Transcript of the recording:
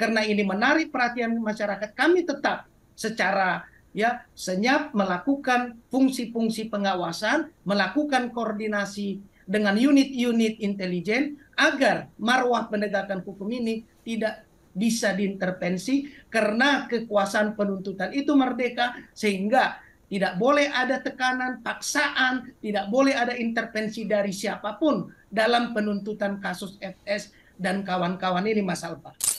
karena ini menarik perhatian masyarakat kami tetap secara ya senyap melakukan fungsi-fungsi pengawasan, melakukan koordinasi dengan unit-unit intelijen agar marwah penegakan hukum ini tidak bisa diintervensi karena kekuasaan penuntutan itu merdeka sehingga tidak boleh ada tekanan, paksaan, tidak boleh ada intervensi dari siapapun dalam penuntutan kasus FS dan kawan-kawan ini Mas Alfa.